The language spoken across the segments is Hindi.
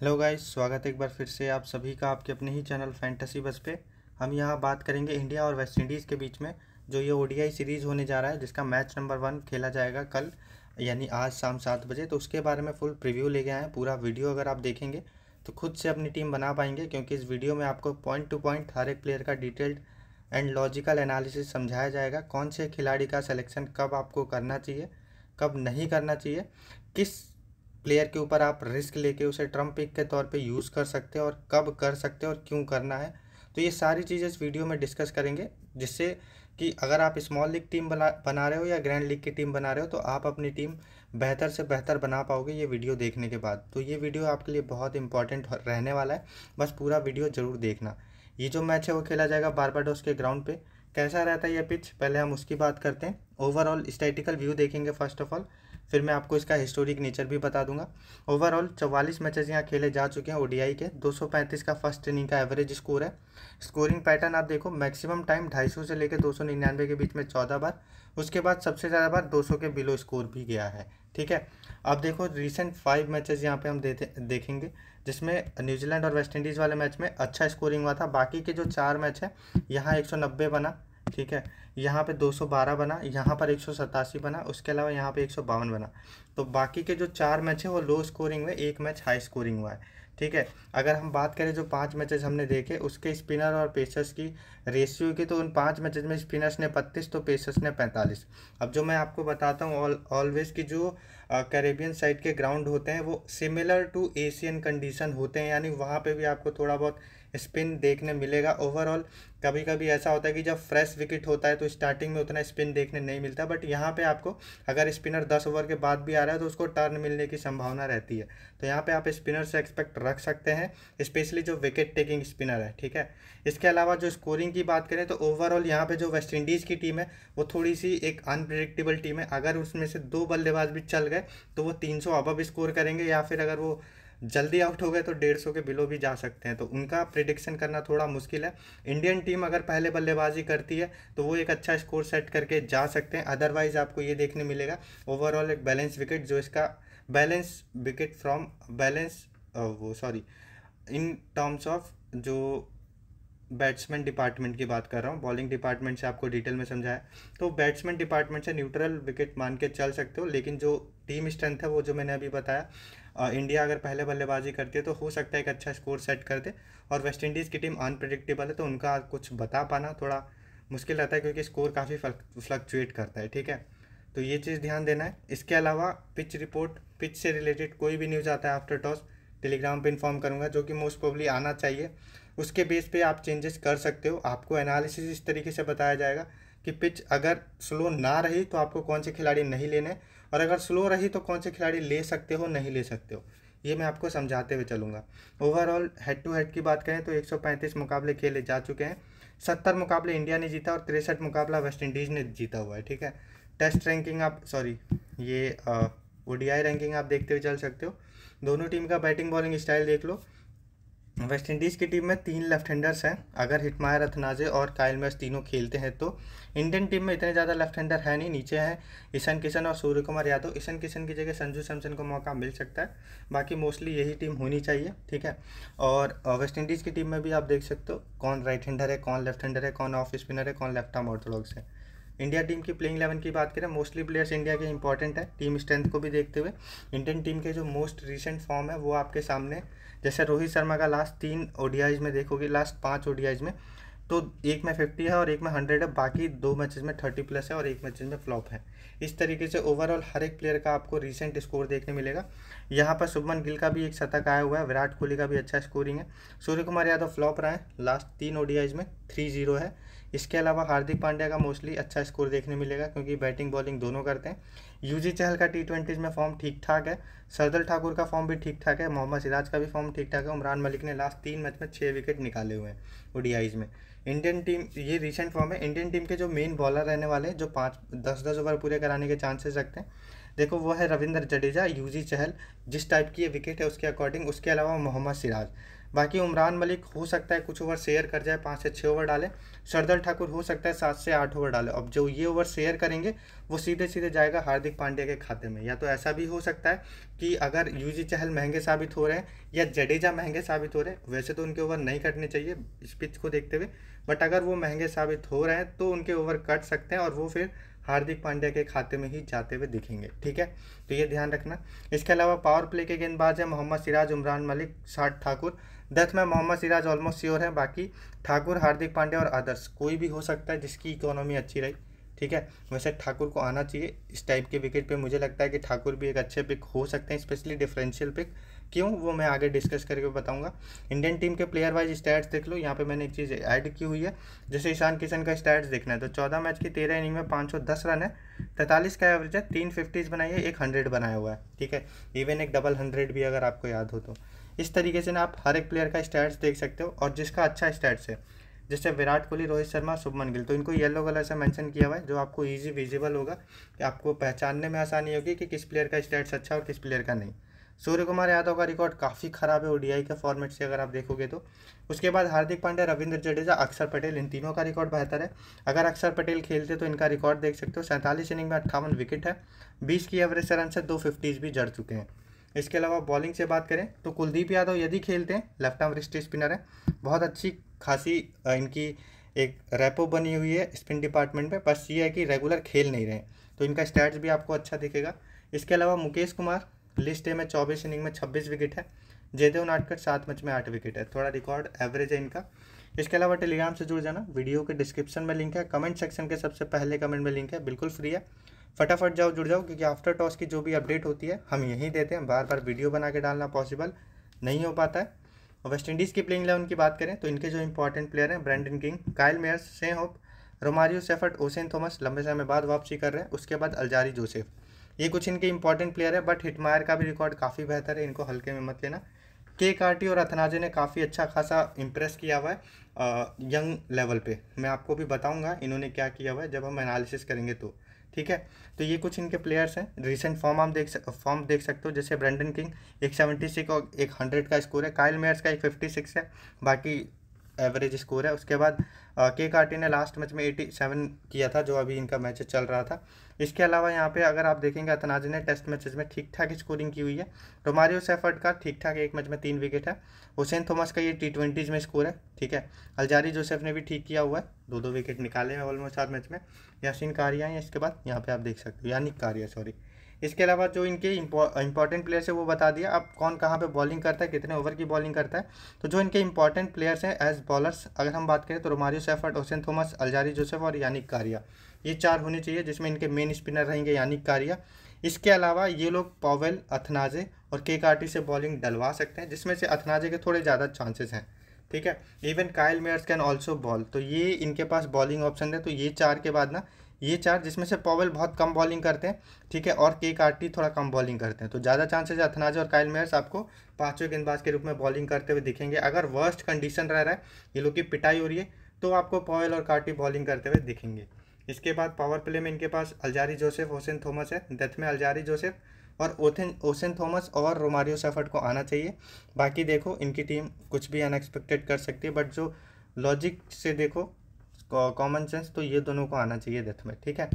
हेलो गाइस स्वागत है एक बार फिर से आप सभी का आपके अपने ही चैनल फैंटेसी बस पे हम यहाँ बात करेंगे इंडिया और वेस्ट इंडीज़ के बीच में जो ये ओडीआई सीरीज़ होने जा रहा है जिसका मैच नंबर वन खेला जाएगा कल यानी आज शाम सात बजे तो उसके बारे में फुल प्रिव्यू लेके आए हैं पूरा वीडियो अगर आप देखेंगे तो खुद से अपनी टीम बना पाएंगे क्योंकि इस वीडियो में आपको पॉइंट टू पॉइंट हर एक प्लेयर का डिटेल्ड एंड लॉजिकल एनालिसिस समझाया जाएगा कौन से खिलाड़ी का सिलेक्शन कब आपको करना चाहिए कब नहीं करना चाहिए किस प्लेयर के ऊपर आप रिस्क लेके उसे ट्रम्प पिक के तौर पे यूज़ कर सकते हैं और कब कर सकते हैं और क्यों करना है तो ये सारी चीज़ें इस वीडियो में डिस्कस करेंगे जिससे कि अगर आप स्मॉल लीग टीम बना बना रहे हो या ग्रैंड लीग की टीम बना रहे हो तो आप अपनी टीम बेहतर से बेहतर बना पाओगे ये वीडियो देखने के बाद तो ये वीडियो आपके लिए बहुत इंपॉर्टेंट रहने वाला है बस पूरा वीडियो ज़रूर देखना ये जो मैच है वो खेला जाएगा बारबाडोस के ग्राउंड पर कैसा रहता है यह पिच पहले हम उसकी बात करते हैं ओवरऑल स्टैटिकल व्यू देखेंगे फर्स्ट ऑफ ऑल फिर मैं आपको इसका हिस्टोरिक नेचर भी बता दूंगा ओवरऑल चवालीस मैचेस यहाँ खेले जा चुके हैं ओडीआई के 235 का फर्स्ट इनिंग का एवरेज स्कोर है स्कोरिंग पैटर्न आप देखो मैक्सिमम टाइम 250 से लेकर 299 के बीच में 14 बार उसके बाद सबसे ज़्यादा बार 200 के बिलो स्कोर भी गया है ठीक है अब देखो रिसेंट फाइव मैचेज यहाँ पे हम देते देखेंगे जिसमें न्यूजीलैंड और वेस्ट इंडीज़ वाले मैच में अच्छा स्कोरिंग हुआ था बाकी के जो चार मैच है यहाँ एक बना ठीक है यहाँ पे 212 बना यहाँ पर एक बना उसके अलावा यहाँ पे एक बना तो बाकी के जो चार मैच है वो लो स्कोरिंग में एक मैच हाई स्कोरिंग हुआ है ठीक है अगर हम बात करें जो पांच मैचेस हमने देखे उसके स्पिनर और पेसर्स की रेशियो की तो उन पांच मैचेस में स्पिनर्स ने बत्तीस तो पेसर्स ने पैंतालीस अब जो मैं आपको बताता हूँ ऑलवेज की जो कैरेबियन साइड के ग्राउंड होते हैं वो सिमिलर टू एशियन कंडीशन होते हैं यानी वहाँ पे भी आपको थोड़ा बहुत स्पिन देखने मिलेगा ओवरऑल कभी कभी ऐसा होता है कि जब फ्रेश विकेट होता है तो स्टार्टिंग में उतना स्पिन देखने नहीं मिलता बट यहाँ पे आपको अगर स्पिनर दस ओवर के बाद भी आ रहा है तो उसको टर्न मिलने की संभावना रहती है तो यहाँ पे आप स्पिनर से एक्सपेक्ट रख सकते हैं स्पेशली जो विकेट टेकिंग स्पिनर है ठीक है इसके अलावा जो स्कोरिंग की बात करें तो ओवरऑल यहाँ पर जो वेस्ट इंडीज़ की टीम है वो थोड़ी सी एक अनप्रिडिक्टेबल टीम है अगर उसमें से दो बल्लेबाज भी चल गए तो वो तीन सौ अबब स्कोर करेंगे या फिर अगर वो जल्दी आउट हो गए तो डेढ़ सौ के बिलो भी जा सकते हैं तो उनका प्रिडिक्शन करना थोड़ा मुश्किल है इंडियन टीम अगर पहले बल्लेबाजी करती है तो वो एक अच्छा स्कोर सेट करके जा सकते हैं अदरवाइज आपको ये देखने मिलेगा ओवरऑल एक बैलेंस विकेट जो इसका बैलेंस विकेट फ्रॉम बैलेंस वो सॉरी इन टर्म्स ऑफ जो बैट्समैन डिपार्टमेंट की बात कर रहा हूँ बॉलिंग डिपार्टमेंट से आपको डिटेल में समझाया तो बैट्समैन डिपार्टमेंट से न्यूट्रल विकेट मान के चल सकते हो लेकिन जो टीम स्ट्रेंथ है वो जो मैंने अभी बताया इंडिया अगर पहले बल्लेबाजी करती है तो हो सकता है एक अच्छा स्कोर सेट कर दे और वेस्ट इंडीज़ की टीम अनप्रडिक्टेबल है तो उनका कुछ बता पाना थोड़ा मुश्किल रहता है क्योंकि स्कोर काफ़ी फ्लक्चुएट करता है ठीक है तो ये चीज़ ध्यान देना है इसके अलावा पिच रिपोर्ट पिच से रिलेटेड कोई भी न्यूज़ आता है आफ्टर टॉस टेलीग्राम पे इन्फॉर्म करूँगा जो कि मोस्ट प्रोबली आना चाहिए उसके बेस पे आप चेंजेस कर सकते हो आपको एनालिसिस इस तरीके से बताया जाएगा कि पिच अगर स्लो ना रही तो आपको कौन से खिलाड़ी नहीं लेने और अगर स्लो रही तो कौन से खिलाड़ी ले सकते हो नहीं ले सकते हो ये मैं आपको समझाते हुए चलूँगा ओवरऑल हेड टू हेड की बात करें तो 135 मुकाबले खेले जा चुके हैं सत्तर मुकाबले इंडिया ने जीता और तिरसठ मुकाबला वेस्ट इंडीज़ ने जीता हुआ है ठीक है टेस्ट रैंकिंग आप सॉरी ये ओडीआई रैंकिंग आप देखते हुए चल सकते हो दोनों टीम का बैटिंग बॉलिंग स्टाइल देख लो वेस्ट इंडीज़ की टीम में तीन लेफ्ट हैंडर्स हैं अगर हिटमायर अथनाजे और कायल मैच तीनों खेलते हैं तो इंडियन टीम में इतने ज़्यादा लेफ्ट हैंडर है नहीं नीचे हैं ईशन किशन और सूर्य कुमार यादव ईशन किशन की जगह संजू सैमसन को मौका मिल सकता है बाकी मोस्टली यही टीम होनी चाहिए ठीक है और वेस्ट इंडीज़ की टीम में भी आप देख सकते हो कौन राइट हैंडर है कौन लेफ्ट हैंडर है कौन ऑफ स्पिनर है कौन लेफ्ट आर्म ऑर्थोडॉक्स है इंडिया टीम की प्लेइंग इलेवन की बात करें मोस्टली प्लेयर्स इंडिया के इंपॉर्टेंट है टीम स्ट्रेंथ को भी देखते हुए इंडियन टीम के जो मोस्ट रिसेंट फॉर्म है वो आपके सामने जैसे रोहित शर्मा का लास्ट तीन ओडियाइज में देखोगे लास्ट पाँच ओडियाइज में तो एक में फिफ्टी है और एक में हंड्रेड है बाकी दो मैचेस में थर्टी प्लस है और एक मैचेस में फ्लॉप है इस तरीके से ओवरऑल हर एक प्लेयर का आपको रीसेंट स्कोर देखने मिलेगा यहाँ पर शुभमन गिल का भी एक शतक आया हुआ है विराट कोहली का भी अच्छा स्कोरिंग है सूर्य कुमार यादव फ्लॉप रहा है लास्ट तीन ओडीआईज में थ्री जीरो है इसके अलावा हार्दिक पांड्या का मोस्टली अच्छा स्कोर देखने मिलेगा क्योंकि बैटिंग बॉलिंग दोनों करते हैं यूजी चहल का टी ट्वेंटीज़ में फॉर्म ठीक ठाक है सरदल ठाकुर का फॉर्म भी ठीक ठाक है मोहम्मद सिराज का भी फॉर्म ठीक ठाक है उमरान मलिक ने लास्ट तीन मैच में छः विकेट निकाले हुए हैं ओडीआईज़ में इंडियन टीम ये रिसेंट फॉर्म है इंडियन टीम के जो मेन बॉलर रहने वाले हैं जो पाँच दस दस ओवर पूरे कराने के चांसेस रखते हैं देखो वो है रविंद्र जडेजा यूजी चहल जिस टाइप की ये विकेट है उसके अकॉर्डिंग उसके अलावा मोहम्मद सिराज बाकी उमरान मलिक हो सकता है कुछ ओवर शेयर कर जाए पाँच से छः ओवर डाले शरदल ठाकुर हो सकता है सात से आठ ओवर डाले अब जो ये ओवर शेयर करेंगे वो सीधे सीधे जाएगा हार्दिक पांड्या के खाते में या तो ऐसा भी हो सकता है कि अगर यूजी चहल महंगे साबित हो रहे हैं या जडेजा महंगे साबित हो रहे हैं वैसे तो उनके ओवर नहीं कटने चाहिए इस पिच को देखते हुए बट अगर वो महंगे साबित हो रहे हैं तो उनके ओवर कट सकते हैं और वो फिर हार्दिक पांड्या के खाते में ही जाते हुए दिखेंगे ठीक है तो ये ध्यान रखना इसके अलावा पावर प्ले के गेंदबाज है मोहम्मद सिराज उमरान मलिक शाद ठाकुर डेथ में मोहम्मद सिराज ऑलमोस्ट श्योर है बाकी ठाकुर हार्दिक पांडे और अदर्स कोई भी हो सकता है जिसकी इकोनॉमी अच्छी रही ठीक है वैसे ठाकुर को आना चाहिए इस टाइप के विकेट पे मुझे लगता है कि ठाकुर भी एक अच्छे पिक हो सकते हैं स्पेशली डिफरेंशियल पिक क्यों वो मैं आगे डिस्कस करके बताऊंगा इंडियन टीम के प्लेयर वाइज स्टैट्स देख लो यहाँ पे मैंने एक चीज़ ऐड की हुई है जैसे ईशान किशन का स्टैट्स देखना है तो चौदह मैच की तेरह इनिंग में पाँच सौ दस रन है तैंतालीस का एवरेज है तीन फिफ्टीज़ बनाई है एक हंड्रेड बनाया हुआ है ठीक है इवन एक डबल हंड्रेड भी अगर आपको याद हो तो इस तरीके से ना आप हर एक प्लेयर का स्टैट्स देख सकते हो और जिसका अच्छा स्टैट्स है जैसे विराट कोहली रोहित शर्मा शुभमन गिल तो इनको येलो कलर से मेंशन किया हुआ है जो आपको इजी विजिबल होगा कि आपको पहचानने में आसानी होगी कि किस प्लेयर का स्टैट्स अच्छा और किस प्लेयर का नहीं सूर्य कुमार यादव का रिकॉर्ड काफ़ी खराब है ओडीआई के फॉर्मेट से अगर आप देखोगे तो उसके बाद हार्दिक पांड्या रविंद्र जडेजा अक्षर पटेल इन तीनों का रिकॉर्ड बेहतर है अगर अक्षर पटेल खेलते तो इनका रिकॉर्ड देख सकते हो सैंतालीस इनिंग में अट्ठावन विकेट है बीस की एवरेज से रन से दो फिफ्टीज़ भी जड़ चुके हैं इसके अलावा बॉलिंग से बात करें तो कुलदीप यादव यदि खेलते हैं लेफ्ट आर्म रिस्ट स्पिनर है बहुत अच्छी खासी इनकी एक रेपो बनी हुई है स्पिन डिपार्टमेंट में बस ये है कि रेगुलर खेल नहीं रहे तो इनका स्टैट्स भी आपको अच्छा दिखेगा इसके अलावा मुकेश कुमार लिस्ट ए में चौबीस इनिंग में छब्बीस विकेट है जयदेव नाटकर सात मैच में आठ विकेट है थोड़ा रिकॉर्ड एवरेज है इनका इसके अलावा टेलीग्राम से जुड़ जाना वीडियो के डिस्क्रिप्शन में लिंक है कमेंट सेक्शन के सबसे पहले कमेंट में लिंक है बिल्कुल फ्री है फटाफट जाओ जुड़ जाओ क्योंकि आफ्टर टॉस की जो भी अपडेट होती है हम यहीं देते हैं बार बार वीडियो बना के डालना पॉसिबल नहीं हो पाता है और वेस्ट इंडीज़ की प्लेइंग इलेवन की बात करें तो इनके जो इंपॉर्टेंट प्लेयर हैं ब्रैंडन किंग कायल मेयर्स से Hope Romario Shepherd Oshane Thomas लंबे समय बाद वापसी कर रहे हैं उसके बाद अलजारी जोसेफ ये कुछ इनके इंपॉर्टेंट प्लेयर है बट हिटमायर का भी रिकॉर्ड काफ़ी बेहतर है इनको हल्के में मत लेना के कार्टी और अथनाजे ने काफ़ी अच्छा खासा इम्प्रेस किया हुआ है यंग लेवल पे मैं आपको भी बताऊंगा इन्होंने क्या किया हुआ है जब हम एनालिसिस करेंगे तो ठीक है तो ये कुछ इनके प्लेयर्स हैं रिसेंट फॉर्म आप देख फॉर्म देख सकते हो जैसे ब्रेंडन किंग एक सेवेंटी सिक्स और एक हंड्रेड का स्कोर है काइल मेयर्स का एक फिफ्टी सिक्स है बाकी एवरेज स्कोर है उसके बाद के कार्टी ने लास्ट मैच में एटी सेवन किया था जो अभी इनका मैच चल रहा था इसके अलावा यहाँ पे अगर आप देखेंगे अतनाजी ने टेस्ट मैचेस में ठीक ठाक स्कोरिंग की हुई है रोमारियो सेफर्ट का ठीक ठाक एक मैच में तीन विकेट है हुसैन थॉमस का ये टी ट्वेंटीज़ में स्कोर है ठीक है अलजारी जोसेफ ने भी ठीक किया हुआ है दो दो विकेट निकाले हैं ऑलमोस्ट सात मैच में यासिन कारिया है इसके बाद यहाँ पे आप देख सकते हो यानिक कारिया सॉरी इसके अलावा जो इनके इंपॉर्टेंट प्लेयर्स है वो बता दिया अब कौन कहाँ पे बॉलिंग करता है कितने ओवर की बॉलिंग करता है तो जो इनके इंपॉर्टेंट प्लेयर्स हैं एज बॉलर्स अगर हम बात करें तो Romario Shepherd Oshane Thomas Alzarri Joseph और यानिक कारिया ये चार होने चाहिए जिसमें इनके मेन स्पिनर रहेंगे यानिक कारिया इसके अलावा ये लोग पॉवेल अथनाजे और के कार्टी से बॉलिंग डलवा सकते हैं जिसमें से अथनाजे के थोड़े ज़्यादा चांसेस हैं ठीक है इवन कायल मेयर्स कैन ऑल्सो बॉल तो ये इनके पास बॉलिंग ऑप्शन है तो ये चार के बाद ना ये चार जिसमें से पॉवेल बहुत कम बॉलिंग करते हैं ठीक है और के कार्टी थोड़ा कम बॉलिंग करते हैं तो ज़्यादा चांसेज अथनाजा और काइल मेयर्स आपको पाँचों गेंदबाज के रूप में बॉलिंग करते हुए दिखेंगे अगर वर्स्ट कंडीशन रह रहा है ये लोग की पिटाई हो रही है तो आपको पॉवेल और कार्टी बॉलिंग करते हुए दिखेंगे इसके बाद पावर प्ले में इनके पास अलजारी जोसेफ ओसेन थॉमस है डेथ में अलजारी जोसेफ और ओथेन ओसेन थॉमस और रोमारियो सेफर्ट को आना चाहिए बाकी देखो इनकी टीम कुछ भी अनएक्सपेक्टेड कर सकती है बट जो लॉजिक से देखो कॉमन सेंस तो ये दोनों को आना चाहिए डेथ में ठीक है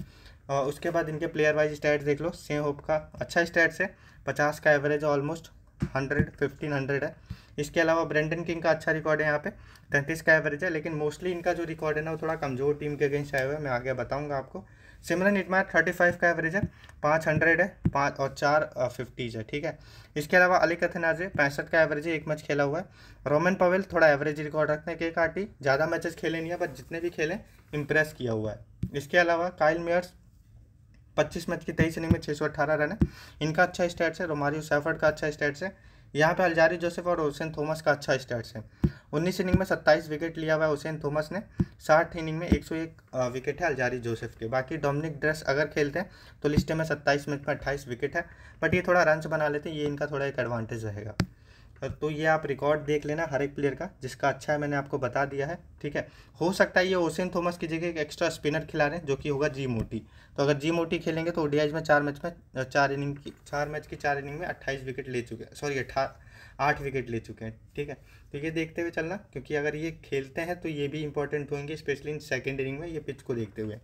और उसके बाद इनके प्लेयर वाइज स्टैट्स देख लो से होप का अच्छा स्टैट्स है पचास का average almost hundred fifteen hundred है इसके अलावा ब्रेंडन किंग का अच्छा रिकॉर्ड है यहाँ पे तैंतीस का एवरेज है लेकिन मोस्टली इनका जो रिकॉर्ड है ना वो थोड़ा कमज़ोर टीम के अगेंस्ट आया हुआ है मैं आगे बताऊँगा आपको सिमरन इट थर्टी फाइव का एवरेज है पाँच हंड्रेड है पाँच और चार फिफ्टीज है ठीक है इसके अलावा अली कथनाजे पैंसठ का एवरेज है एक मैच खेला हुआ है रोमन पवेल थोड़ा एवरेज रिकॉर्ड रखते हैं के आटी ज़्यादा मैचेस खेले नहीं है बट जितने भी खेले इम्प्रेस किया हुआ है इसके अलावा काइल मेयर्स पच्चीस मैच की तेईस इनिंग में छः सौ अट्ठारह रन है इनका अच्छा स्टैट्स है रोमारियो सैफर्ड का अच्छा स्टैट्स है यहाँ पे अलजारी जोसेफ और हुसैन थॉमस का अच्छा स्टार्ट है उन्नीस इनिंग में सत्ताईस विकेट लिया हुआ है हुसैन थॉमस ने साठ इनिंग में एक सौ एक विकेट है अलजारी जोसेफ के बाकी डोमिनिक ड्रेस अगर खेलते हैं तो लिस्ट में सत्ताईस मिनट में अट्ठाईस विकेट है बट ये थोड़ा रन बना लेते हैं ये इनका थोड़ा एक एडवांटेज रहेगा तो ये आप रिकॉर्ड देख लेना हर एक प्लेयर का जिसका अच्छा है मैंने आपको बता दिया है ठीक है हो सकता है ये ओसेन थॉमस की जगह एक एक्स्ट्रा स्पिनर खिला रहे हैं जो कि होगा जी मोटी तो अगर जी मोटी खेलेंगे तो ओडीआईज में चार मैच में चार इनिंग की चार मैच की चार इनिंग में अट्ठाईस विकेट ले चुके हैं सॉरी अट्ठा आठ विकेट ले चुके हैं ठीक है तो ये देखते हुए चलना क्योंकि अगर ये खेलते हैं तो ये भी इंपॉर्टेंट होंगे स्पेशली इन सेकेंड इनिंग में ये पिच को देखते हुए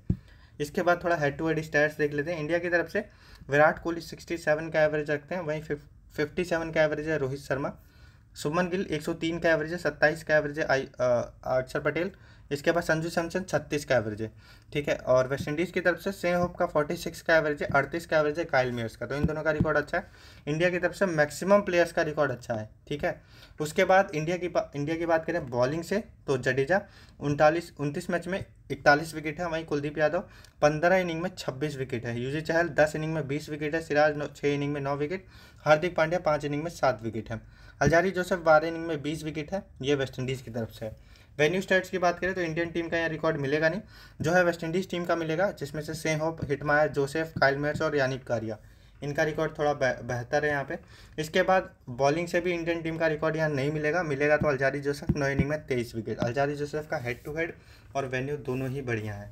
इसके बाद थोड़ा हेड टू हेड स्टैट्स देख लेते हैं इंडिया की तरफ से विराट कोहली सिक्सटी सेवन का एवरेज रखते हैं वहीं फिफ्टी सेवन का एवरेज है रोहित शर्मा सुमन गिल 103 का एवरेज है सत्ताईस का एवरेज है आई अक्षर पटेल इसके बाद संजू सैमसन छत्तीस का एवरेज है ठीक है और वेस्ट इंडीज़ की तरफ से सेम होप का फोर्टी सिक्स का एवरेज है अड़तीस का एवरेज है काइल मेयर्स का तो इन दोनों का रिकॉर्ड अच्छा है इंडिया की तरफ से मैक्सिमम प्लेयर्स का रिकॉर्ड अच्छा है ठीक है उसके बाद इंडिया की इंडिया की बात करें बॉलिंग से तो जडेजा उनतालीस उनतीस मैच में इकतालीस विकेट है वहीं कुलदीप यादव पंद्रह इनिंग में छब्बीस विकेट है यूजी चहल दस इनिंग में बीस विकेट है सिराज छः इनिंग में नौ विकेट हार्दिक पांड्या पाँच इनिंग में सात विकेट है अलजारी जोसेफ बारह इनिंग में बीस विकेट है ये वेस्टइंडीज़ की तरफ से है वेन्यू स्टेट्स की बात करें तो इंडियन टीम का यहाँ रिकॉर्ड मिलेगा नहीं जो है वेस्टइंडीज़ टीम का मिलेगा जिसमें से Shai Hope Hetmyer Joseph Kyle और यानिक कारिया इनका रिकॉर्ड थोड़ा बेहतर है यहाँ पे इसके बाद बॉलिंग से भी इंडियन टीम का रिकॉर्ड यहाँ नहीं मिलेगा मिलेगा तो अलजारी जोसेफ नौ इनिंग में तेईस विकेट अलजारी जोसेफ का हेड टू हेड और वेन्यू दोनों ही बढ़िया है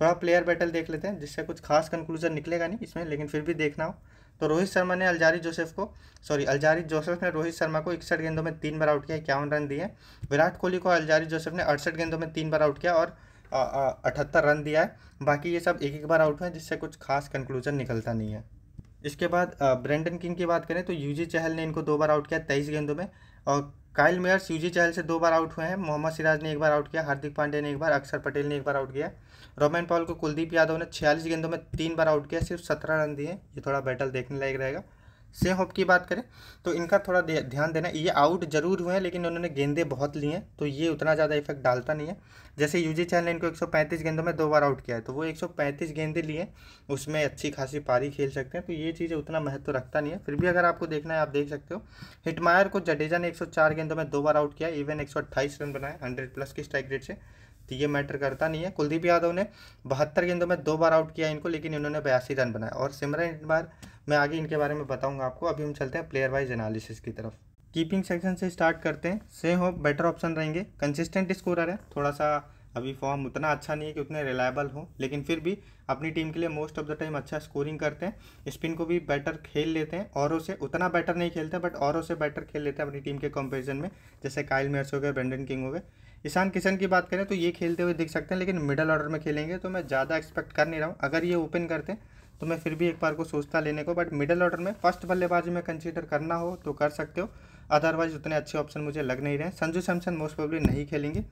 थोड़ा प्लेयर बैटल देख लेते हैं जिससे कुछ खास कंक्लूजन निकलेगा नहीं इसमें लेकिन फिर भी देखना हो तो रोहित शर्मा ने अलजारी जोसेफ को सॉरी अलजारी जोसेफ ने रोहित शर्मा को इकसठ गेंदों में तीन बार आउट किया इक्यावन रन दिए विराट कोहली को अलजारी जोसेफ ने अड़सठ गेंदों में तीन बार आउट किया और अठहत्तर रन दिया है बाकी ये सब एक एक बार आउट हुए जिससे कुछ खास कंक्लूजन निकलता नहीं है इसके बाद ब्रेंडन किंग की बात करें तो यूजी चहल ने इनको दो बार आउट किया तेईस गेंदों में और काइल मेयर्स यूजी चहल से दो बार आउट हुए हैं मोहम्मद सिराज ने एक बार आउट किया हार्दिक पांडे ने एक बार अक्षर पटेल ने एक बार आउट किया रोमैन पॉल को कुलदीप यादव ने छियालीस गेंदों में तीन बार आउट किया सिर्फ सत्रह रन दिए ये थोड़ा बैटल देखने लायक रहेगा से होप की बात करें तो इनका थोड़ा ध्यान देना ये आउट जरूर हुए हैं लेकिन उन्होंने गेंदे बहुत लिए हैं तो ये उतना ज़्यादा इफेक्ट डालता नहीं है जैसे यूजी चैनल ने इनको 135 गेंदों में दो बार आउट किया है तो वो 135 गेंदे लिए उसमें अच्छी खासी पारी खेल सकते हैं तो ये चीज़ें उतना महत्व रखता नहीं है फिर भी अगर आपको देखना है आप देख सकते हो हिटमायर को जडेजा ने एक गेंदों में दो बार आउट किया इवन एक रन बनाए हंड्रेड प्लस की स्ट्राइक रेट से तो ये मैटर करता नहीं है कुलदीप यादव ने बहत्तर गेंदों में दो बार आउट किया इनको लेकिन इन्होंने बयासी रन बनाए और सिमरन इस बार मैं आगे इनके बारे में बताऊंगा आपको अभी हम चलते हैं प्लेयर वाइज एनालिसिस की तरफ कीपिंग सेक्शन से स्टार्ट करते हैं से हो बेटर ऑप्शन रहेंगे कंसिस्टेंट स्कोरर है थोड़ा सा अभी फॉर्म उतना अच्छा नहीं है कि उतने रिलायबल हो लेकिन फिर भी अपनी टीम के लिए मोस्ट ऑफ द टाइम अच्छा स्कोरिंग करते हैं स्पिन को भी बेटर खेल लेते हैं औरों से उतना बेटर नहीं खेलते बट औरों से बेटर खेल लेते हैं अपनी टीम के कंपेरिजन में जैसे काइल मेयर्स हो गए ब्रेंडन किंग हो गए ईशान किशन की बात करें तो ये खेलते हुए दिख सकते हैं लेकिन मिडल ऑर्डर में खेलेंगे तो मैं ज़्यादा एक्सपेक्ट कर नहीं रहा हूँ अगर ये ओपन करते तो मैं फिर भी एक बार को सोचता लेने को बट मिडल ऑर्डर में फर्स्ट बल्लेबाजी में कंसीडर करना हो तो कर सकते हो अदरवाइज उतने अच्छे ऑप्शन मुझे लग नहीं रहे संजू सैमसन मोस्ट प्रॉब्ली नहीं खेलेंगे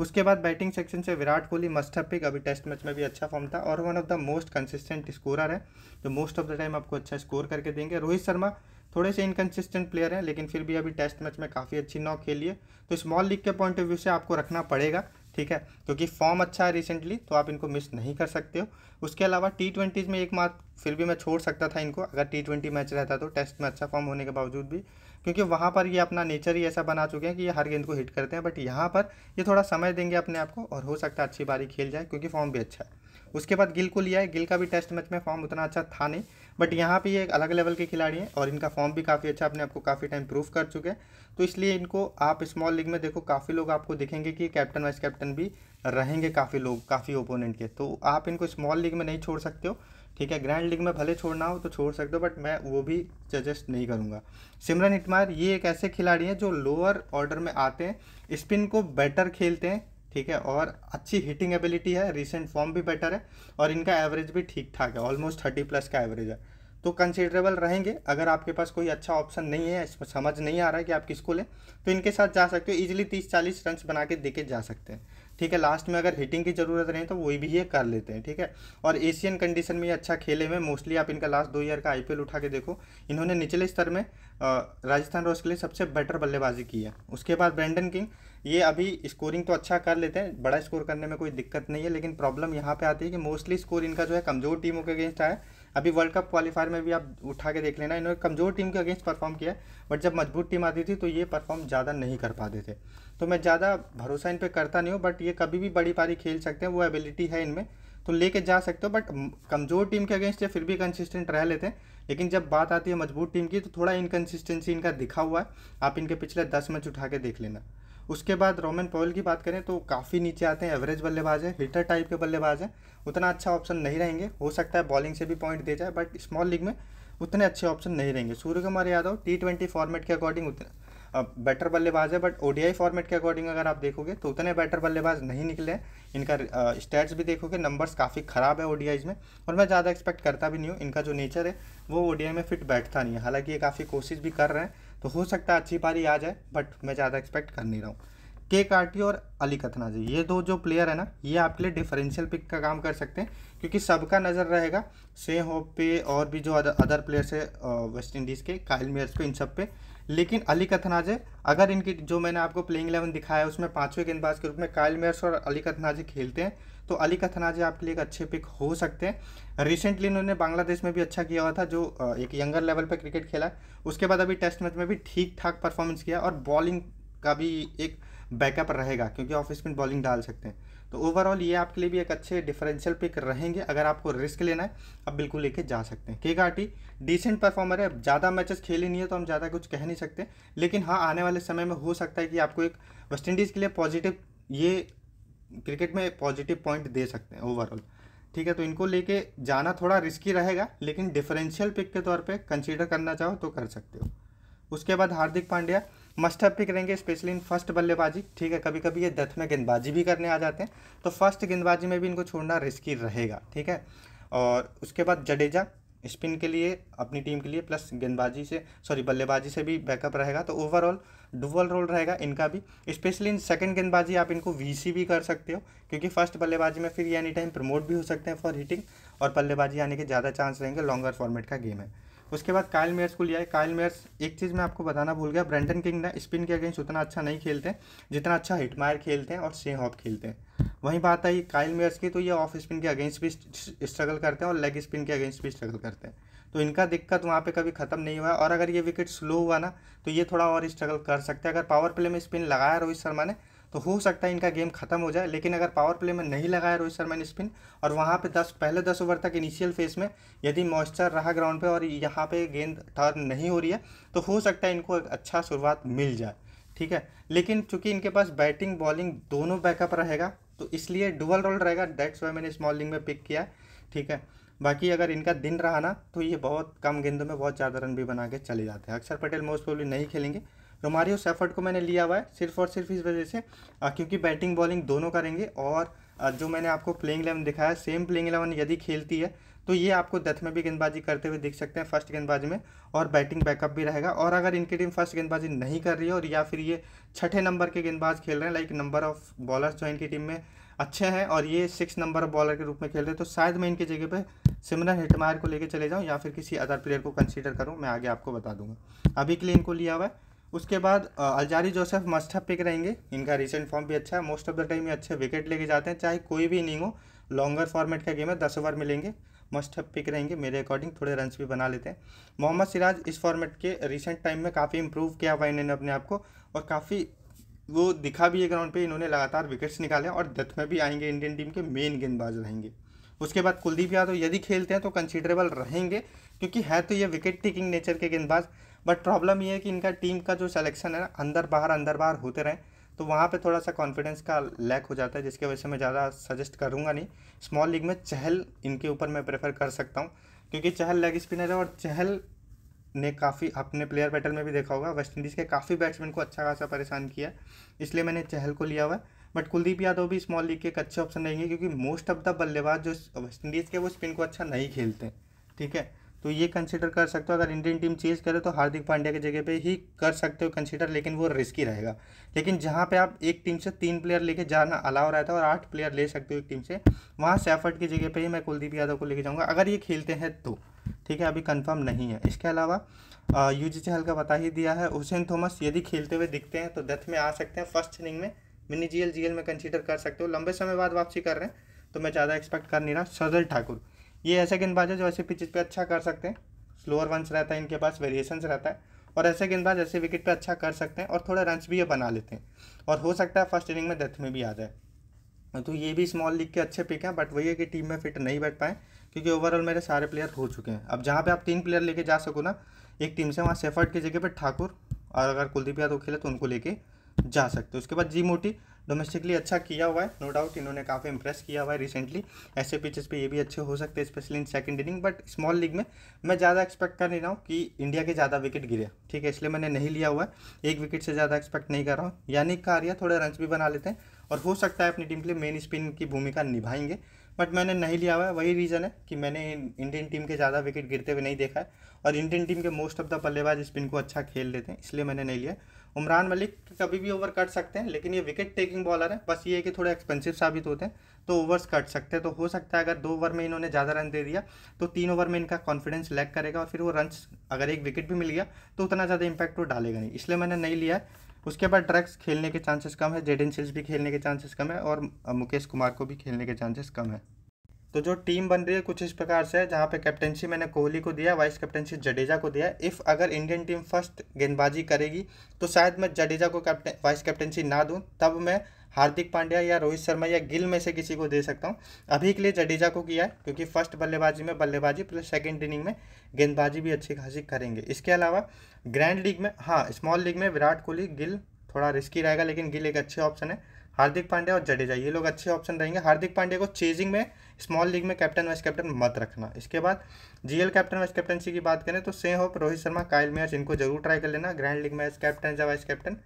उसके बाद बैटिंग सेक्शन से विराट कोहली मस्ट पिक अभी टेस्ट मैच में भी अच्छा फॉर्म था और one of the most consistent scorer है जो मोस्ट ऑफ द टाइम आपको अच्छा स्कोर करके देंगे रोहित शर्मा थोड़े से इनकन्सिस्टेंट प्लेयर हैं लेकिन फिर भी अभी टेस्ट मैच में काफ़ी अच्छी नॉक खेली है तो स्मॉल लीग के पॉइंट ऑफ व्यू से आपको रखना पड़ेगा ठीक है क्योंकि फॉर्म अच्छा है रिसेंटली तो आप इनको मिस नहीं कर सकते हो उसके अलावा टी ट्वेंटीज़ में एक मात फिर भी मैं छोड़ सकता था इनको अगर टी ट्वेंटी मैच रहता तो टेस्ट में अच्छा फॉर्म होने के बावजूद भी क्योंकि वहाँ पर ये अपना नेचर ही ऐसा बना चुके हैं कि ये हर गेंद को हिट करते हैं बट यहाँ पर ये थोड़ा समय देंगे अपने आप को और हो सकता है अच्छी बारी खेल जाए क्योंकि फॉर्म भी अच्छा है उसके बाद गिल को लिया है गिल का भी टेस्ट मैच में फॉर्म उतना अच्छा था नहीं बट यहाँ पे ये एक अलग लेवल के खिलाड़ी हैं और इनका फॉर्म भी काफ़ी अच्छा अपने आपको काफ़ी टाइम प्रूव कर चुके हैं तो इसलिए इनको आप स्मॉल लीग में देखो काफ़ी लोग आपको दिखेंगे कि कैप्टन वाइस कैप्टन भी रहेंगे काफ़ी लोग काफ़ी ओपोनेंट के तो आप इनको स्मॉल लीग में नहीं छोड़ सकते हो ठीक है ग्रैंड लीग में भले छोड़ना हो तो छोड़ सकते हो बट मैं वो भी सजेस्ट नहीं करूँगा सिमरन इटमार ये एक ऐसे खिलाड़ी हैं जो लोअर ऑर्डर में आते हैं स्पिन को बेटर खेलते हैं ठीक है और अच्छी हिटिंग एबिलिटी है रिसेंट फॉर्म भी बेटर है और इनका एवरेज भी ठीक ठाक है ऑलमोस्ट थर्टी प्लस का एवरेज है तो कंसिडरेबल रहेंगे अगर आपके पास कोई अच्छा ऑप्शन नहीं है समझ नहीं आ रहा है कि आप किसको लें तो इनके साथ जा सकते हो इजिली तीस चालीस रन बना के देके जा सकते हैं ठीक है लास्ट में अगर हिटिंग की ज़रूरत रहे तो वही भी ये कर लेते हैं ठीक है और एशियन कंडीशन में ये अच्छा खेले हुए मोस्टली आप इनका लास्ट दो ईयर का आईपीएल उठा के देखो इन्होंने निचले स्तर में राजस्थान रॉयल्स के लिए सबसे बेटर बल्लेबाजी की है उसके बाद ब्रेंडन किंग ये अभी स्कोरिंग तो अच्छा कर लेते हैं बड़ा स्कोर करने में कोई दिक्कत नहीं है लेकिन प्रॉब्लम यहाँ पे आती है कि मोस्टली स्कोर इनका जो है कमज़ोर टीमों के अगेंस्ट आया अभी वर्ल्ड कप क्वालिफायर में भी आप उठा के देख लेना इन्होंने कमज़ोर टीम के अगेंस्ट परफॉर्म किया बट जब मजबूत टीम आती थी तो ये परफॉर्म ज़्यादा नहीं कर पाते थे तो मैं ज़्यादा भरोसा इन पर करता नहीं हूँ बट ये कभी भी बड़ी पारी खेल सकते हैं वो एबिलिटी है इनमें तो लेके जा सकते हो बट कमज़ोर टीम के अगेंस्ट ये फिर भी कंसिस्टेंट रह लेते हैं लेकिन जब बात आती है मजबूत टीम की तो थोड़ा इनकन्सिस्टेंसी इनका दिखा हुआ है आप इनके पिछले दस मैच उठा के देख लेना उसके बाद रोमन पॉल की बात करें तो काफ़ी नीचे आते हैं एवरेज बल्लेबाज हैं हिटर टाइप के बल्लेबाज हैं उतना अच्छा ऑप्शन नहीं रहेंगे हो सकता है बॉलिंग से भी पॉइंट दे जाए बट स्मॉल लीग में उतने अच्छे ऑप्शन नहीं रहेंगे Surya Kumar Yadav T twenty format के अकॉर्डिंग उतने बेटर बल्लेबाज है बट ओडीआई फॉर्मेट के अकॉर्डिंग अगर आप देखोगे तो उतने बेटर बल्लेबाज नहीं निकले इनका स्टैट्स भी देखोगे नंबर्स काफ़ी ख़राब है ओडीआईज में और मैं ज़्यादा एक्सपेक्ट करता भी नहीं हूँ इनका जो नेचर है वो ओडीआई में फिट बैठता नहीं है हालांकि ये काफ़ी कोशिश भी कर रहे हैं तो हो सकता है अच्छी पारी आ जाए बट मैं ज़्यादा एक्सपेक्ट कर नहीं रहा हूँ के कार्टी और अली कथनाजी ये दो जो प्लेयर है ना ये आपके लिए डिफरेंशियल पिक का काम कर सकते हैं क्योंकि सबका नज़र रहेगा से होप पे और भी जो अदर प्लेयर्स है वेस्ट इंडीज़ के काइल मेयर्स को इन सब पे लेकिन अली कथनाजे अगर इनकी जो मैंने आपको प्लेइंग इलेवन दिखाया है उसमें पाँचवें गेंदबाज के रूप में काइल मेयर्स और अली कथनाजे खेलते हैं तो अली का थनाजे आपके लिए एक अच्छे पिक हो सकते हैं रिसेंटली इन्होंने बांग्लादेश में भी अच्छा किया हुआ था जो एक यंगर लेवल पर क्रिकेट खेला उसके बाद अभी टेस्ट मैच में भी ठीक ठाक परफॉर्मेंस किया और बॉलिंग का भी एक बैकअप रहेगा क्योंकि ऑफ स्पिन बॉलिंग डाल सकते हैं तो ओवरऑल ये आपके लिए भी एक अच्छे डिफरेंशियल पिक रहेंगे अगर आपको रिस्क लेना है आप बिल्कुल लेके जा सकते हैं के आटी डिसेंट परफॉर्मर है ज़्यादा मैचेस खेले नहीं है तो हम ज़्यादा कुछ कह नहीं सकते लेकिन हाँ आने वाले समय में हो सकता है कि आपको एक वेस्टइंडीज़ के लिए पॉजिटिव ये क्रिकेट में पॉजिटिव पॉइंट दे सकते हैं ओवरऑल ठीक है तो इनको लेके जाना थोड़ा रिस्की रहेगा लेकिन डिफरेंशियल पिक के तौर पे कंसीडर करना चाहो तो कर सकते हो उसके बाद हार्दिक पांड्या मस्ट पिक रहेंगे स्पेशली इन फर्स्ट बल्लेबाजी ठीक है कभी कभी ये डेथ में गेंदबाजी भी करने आ जाते हैं तो फर्स्ट गेंदबाजी में भी इनको छोड़ना रिस्की रहेगा ठीक है और उसके बाद जडेजा स्पिन के लिए अपनी टीम के लिए प्लस गेंदबाजी से सॉरी बल्लेबाजी से भी बैकअप रहेगा तो ओवरऑल डुबल रोल रहेगा इनका भी स्पेशली इन सेकेंड गेंदबाजी आप इनको वीसी भी कर सकते हो क्योंकि फर्स्ट बल्लेबाजी में फिर ये एनी टाइम प्रमोट भी हो सकते हैं फॉर हिटिंग और बल्लेबाजी आने के ज़्यादा चांस रहेंगे लॉन्गर फॉर्मेट का गेम है उसके बाद कायल मेयर्स को लिया है कायल मेयर्स एक चीज़ मैं आपको बताना भूल गया ब्रेंडन किंग ना स्पिन के अगेंस्ट उतना अच्छा नहीं खेलते जितना अच्छा हिटमायर खेलते हैं और से हॉप खेलते हैं वहीं बात आई काइल मेयर्स की तो ये ऑफ स्पिन के अगेंस्ट भी स्ट्रगल करते हैं और लेग स्पिन के अगेंस्ट भी स्ट्रगल करते हैं तो इनका दिक्कत वहाँ पे कभी ख़त्म नहीं हुआ और अगर ये विकेट स्लो हुआ ना तो ये थोड़ा और स्ट्रगल कर सकते हैं अगर पावर प्ले में स्पिन लगाया रोहित शर्मा ने तो हो सकता है इनका गेम खत्म हो जाए लेकिन अगर पावर प्ले में नहीं लगाया रोहित शर्मा ने स्पिन और वहाँ पे दस पहले दस ओवर तक इनिशियल फेज में यदि मॉइस्चर रहा ग्राउंड पे और यहाँ पे गेंद टर्न नहीं हो रही है तो हो सकता है इनको एक अच्छा शुरुआत मिल जाए ठीक है लेकिन चूंकि इनके पास बैटिंग बॉलिंग दोनों बैकअप रहेगा तो इसलिए डुअल रोल रहेगा डेट्स वाई मैंने स्मॉल लिंग में पिक किया ठीक है बाकी अगर इनका दिन रहा ना तो ये बहुत कम गेंदों में बहुत ज़्यादा रन भी बना के चले जाते हैं अक्षर पटेल मोस्ट प्रोबली नहीं खेलेंगे रोमारियो सेफर्ट को मैंने लिया हुआ है सिर्फ और सिर्फ इस वजह से क्योंकि बैटिंग बॉलिंग दोनों करेंगे और जो मैंने आपको प्लेइंग इलेवन दिखाया सेम प्लेइंग इलेवन यदि खेलती है तो ये आपको डेथ में भी गेंदबाजी करते हुए दिख सकते हैं फर्स्ट गेंदबाजी में और बैटिंग बैकअप भी रहेगा और अगर इनकी टीम फर्स्ट गेंदबाजी नहीं कर रही है और या फिर ये छठे नंबर के गेंदबाज खेल रहे हैं लाइक नंबर ऑफ बॉलर्स जो इनकी टीम में अच्छे हैं और ये सिक्स नंबर बॉलर के रूप में खेल रहे हैं तो शायद मैं इनकी जगह पर सिमरन हिटमायर को लेकर चले जाऊँ या फिर किसी अदर प्लेयर को कंसिडर करूँ मैं आगे आपको बता दूंगा अभी के लिए इनको लिया हुआ है उसके बाद अलजारी जोसेफ मस्टअप पिक रहेंगे इनका रिसेंट फॉर्म भी अच्छा है मोस्ट ऑफ द टाइम ये अच्छे विकेट लेके जाते हैं चाहे कोई भी इनिंग हो लॉन्गर फॉर्मेट का गेम है दस ओवर मिलेंगे मस्ट पिक रहेंगे मेरे अकॉर्डिंग थोड़े रन्स भी बना लेते हैं मोहम्मद सिराज इस फॉर्मेट के रिसेंट टाइम में काफ़ी इंप्रूव किया हुआ इन्होंने अपने आप को और काफ़ी वो दिखा भी है ग्राउंड पर इन्होंने लगातार विकेट्स निकाले और डेथ में भी आएंगे इंडियन टीम के मेन गेंदबाज रहेंगे उसके बाद कुलदीप यादव यदि खेलते हैं तो कंसिडरेबल रहेंगे क्योंकि है तो ये विकेट टेकिंग नेचर के गेंदबाज बट प्रॉब्लम ये है कि इनका टीम का जो सिलेक्शन है ना अंदर बाहर अंदर बाहर होते रहें तो वहाँ पे थोड़ा सा कॉन्फिडेंस का लैक हो जाता है जिसकी वजह से मैं ज़्यादा सजेस्ट करूँगा नहीं स्मॉल लीग में चहल इनके ऊपर मैं प्रेफर कर सकता हूँ क्योंकि चहल लेग स्पिनर है और चहल ने काफ़ी अपने प्लेयर बैटल में भी देखा होगा वेस्ट इंडीज़ के काफ़ी बैट्समैन को अच्छा खासा परेशान किया इसलिए मैंने चहल को लिया हुआ बट कुलदीप यादव भी स्मॉल लीग के एक अच्छे ऑप्शन रहेंगे क्योंकि मोस्ट ऑफ द बल्लेबाज जो वेस्ट इंडीज़ के वो स्पिन को अच्छा नहीं खेलते ठीक है तो ये कंसिडर कर सकते हो अगर इंडियन टीम चेज करे तो हार्दिक पांड्या की जगह पे ही कर सकते हो कंसिडर लेकिन वो रिस्की रहेगा लेकिन जहाँ पे आप एक टीम से तीन प्लेयर लेके जाना अलाव रहता है और आठ प्लेयर ले सकते हो एक टीम से वहाँ सैफर्ट की जगह पे ही मैं कुलदीप यादव को लेके जाऊँगा अगर ये खेलते हैं तो ठीक है अभी कन्फर्म नहीं है इसके अलावा यू जी चहल का बता ही दिया है हुसैन थॉमस यदि खेलते हुए दिखते हैं तो डेथ में आ सकते हैं फर्स्ट इनिंग में मिनी जी एल में कंसिडर कर सकते हो लंबे समय बाद वापसी कर रहे हैं तो मैं ज़्यादा एक्सपेक्ट कर नहीं रहा सजल ठाकुर ये ऐसे गेंदबाज है जो ऐसे पिचेज पे अच्छा कर सकते हैं स्लोअर वंस रहता है इनके पास वेरिएशंस रहता है और ऐसे गेंदबाज ऐसे विकेट पे अच्छा कर सकते हैं और थोड़ा रन भी ये बना लेते हैं और हो सकता है फर्स्ट इनिंग में डेथ में भी आ जाए तो ये भी स्मॉल लीग के अच्छे पिक हैं बट वही है कि टीम में फिट नहीं बैठ पाए क्योंकि ओवरऑल मेरे सारे प्लेयर हो चुके हैं अब जहाँ पे आप तीन प्लेयर लेके जा सको ना एक टीम से वहाँ सेफर्ट की जगह पर ठाकुर और अगर कुलदीप यादव खेले तो उनको लेके जा सकते हो उसके बाद जी मोटी डोमेस्टिकली अच्छा किया हुआ है नो डाउट इन्होंने काफ़ी इंप्रेस किया हुआ है रिसेंटली ऐसे पिचेस पे ये भी अच्छे हो सकते हैं specially in second inning but small league में मैं ज़्यादा एक्सपेक्ट कर नहीं रहा हूँ कि इंडिया के ज़्यादा विकेट गिरे ठीक है इसलिए मैंने नहीं लिया हुआ है एक विकेट से ज़्यादा एक्सपेक्ट नहीं कर रहा हूँ यानी यानिक कारिया थोड़े रन भी बना लेते हैं और हो सकता है अपनी टीम के लिए मेन स्पिन की भूमिका निभाएंगे बट मैंने नहीं लिया हुआ है वही रीज़न है कि मैंने इंडियन टीम के ज़्यादा विकेट गिरते हुए नहीं देखा है और इंडियन टीम के मोस्ट ऑफ द बल्लेबाज स्पिन को अच्छा खेल लेते हैं इसलिए मैंने नहीं लिया उमरान मलिक कभी भी ओवर कट सकते हैं लेकिन ये विकेट टेकिंग बॉलर है बस ये कि थोड़े एक्सपेंसिव साबित होते हैं तो ओवर्स कट सकते हैं तो हो सकता है अगर दो ओवर में इन्होंने ज़्यादा रन दे दिया तो तीन ओवर में इनका कॉन्फिडेंस लैक करेगा और फिर वो रन अगर एक विकेट भी मिल गया तो उतना ज़्यादा इम्पैक्ट वो डालेगा नहीं इसलिए मैंने नहीं लिया है उसके बाद ड्रग्स खेलने के चांसेस कम है जेडिन सिल्स भी खेलने के चांसेस कम है और मुकेश कुमार को भी खेलने के चांसेस कम है तो जो टीम बन रही है कुछ इस प्रकार से जहाँ पे कैप्टनसी मैंने कोहली को दिया वाइस कैप्टनसी जडेजा को दिया इफ़ अगर इंडियन टीम फर्स्ट गेंदबाजी करेगी तो शायद मैं जडेजा को कैप्टन वाइस कैप्टनसी ना दूँ तब मैं हार्दिक पांड्या या रोहित शर्मा या गिल में से किसी को दे सकता हूँ अभी के लिए जडेजा को किया है क्योंकि फर्स्ट बल्लेबाजी में बल्लेबाजी प्लस सेकेंड इनिंग में गेंदबाजी भी अच्छी खासी करेंगे इसके अलावा ग्रैंड लीग में हाँ स्मॉल लीग में विराट कोहली गिल थोड़ा रिस्की रहेगा लेकिन गिल एक अच्छे ऑप्शन है हार्दिक पांड्या और जडेजा ये लोग अच्छे ऑप्शन रहेंगे हार्दिक पांड्या को चेजिंग में स्मॉल लीग में कैप्टन वाइस कैप्टन मत रखना इसके बाद जीएल कैप्टन वाइस कैप्टनसी की बात करें तो से होप रोहित शर्मा कायल मैच इनको जरूर ट्राई कर लेना ग्रैंड लीग में एज कैप्टन या वाइस कैप्टन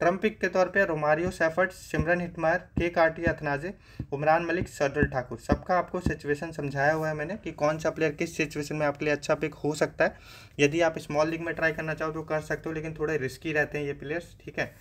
ट्रम्पिक के तौर पर रोमारियो सैफर्ट सिमरन हिटमायर के कार्टी अथनाजे उमरान मलिक सरदल ठाकुर सबका आपको सिचुएशन समझाया हुआ है मैंने कि कौन सा प्लेयर किस सिचुएशन में आपके लिए अच्छा पिक हो सकता है यदि आप स्मॉल लीग में ट्राई करना चाहो तो कर सकते हो लेकिन थोड़े रिस्की रहते हैं ये प्लेयर्स ठीक है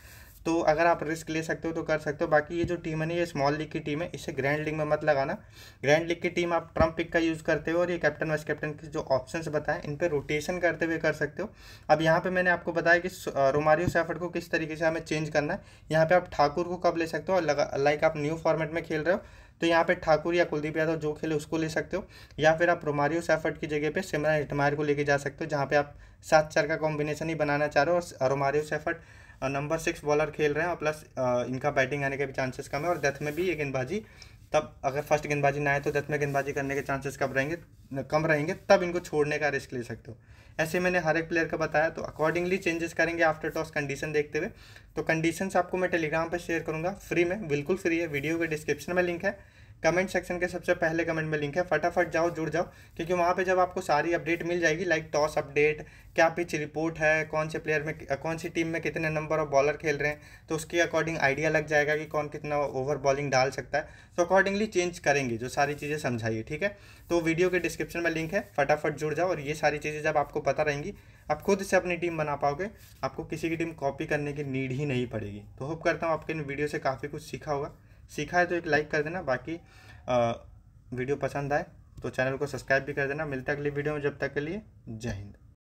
तो अगर आप रिस्क ले सकते हो तो कर सकते हो बाकी ये जो टीम है ना ये स्मॉल लीग की टीम है इसे ग्रैंड लीग में मत लगाना ग्रैंड लीग की टीम आप ट्रम्प पिक का यूज़ करते हो और ये कैप्टन वाइस कैप्टन के जो ऑप्शन बताएं इन पर रोटेशन करते हुए कर सकते हो अब यहाँ पर मैंने आपको बताया कि रोमारियो सैफर्ड को किस तरीके से हमें चेंज करना है यहाँ पर आप ठाकुर को कब ले सकते हो और लाइक आप न्यू फॉर्मेट में खेल रहे हो तो यहाँ पे ठाकुर या कुलदीप यादव जो खेले उसको ले सकते हो या फिर आप रोमारियो सैफर्ट की जगह पे सिमरन इटमार को लेके जा सकते हो जहाँ पे आप सात चार का कॉम्बिनेशन ही बनाना चाह रहे हो और Romario Shepherd number six bowler खेल रहे हैं और प्लस इनका बैटिंग आने के भी चांसेस कम है और डेथ में भी ये गेंदबाजी तब अगर फर्स्ट गेंदबाजी ना आए तो डेथ में गेंदबाजी करने के चांसेस कब रहेंगे कम रहेंगे तब इनको छोड़ने का रिस्क ले सकते हो ऐसे मैंने हर एक प्लेयर का बताया तो अकॉर्डिंगली चेंजेस करेंगे आफ्टर टॉस कंडीशन देखते हुए तो कंडीशंस आपको मैं टेलीग्राम पर शेयर करूँगा फ्री में बिल्कुल फ्री है वीडियो के डिस्क्रिप्शन में लिंक है कमेंट सेक्शन के सबसे पहले कमेंट में लिंक है फटाफट जाओ जुड़ जाओ क्योंकि वहाँ पे जब आपको सारी अपडेट मिल जाएगी लाइक टॉस अपडेट क्या पिच रिपोर्ट है कौन से प्लेयर में कौन सी टीम में कितने नंबर ऑफ बॉलर खेल रहे हैं तो उसके अकॉर्डिंग आइडिया लग जाएगा कि कौन कितना ओवर बॉलिंग डाल सकता है तो अकॉर्डिंगली चेंज करेंगे जो सारी चीज़ें समझाइए ठीक है तो वीडियो के डिस्क्रिप्शन में लिंक है फटाफट जुड़ जाओ और ये सारी चीज़ें जब आपको पता रहेंगी आप खुद से अपनी टीम बना पाओगे आपको किसी की टीम कॉपी करने की नीड ही नहीं पड़ेगी तो होप करता हूँ आपके इन वीडियो से काफ़ी कुछ सीखा होगा सीखा है तो एक लाइक कर देना बाकी आ, वीडियो पसंद आए तो चैनल को सब्सक्राइब भी कर देना मिलता है अगली वीडियो में जब तक के लिए जय हिंद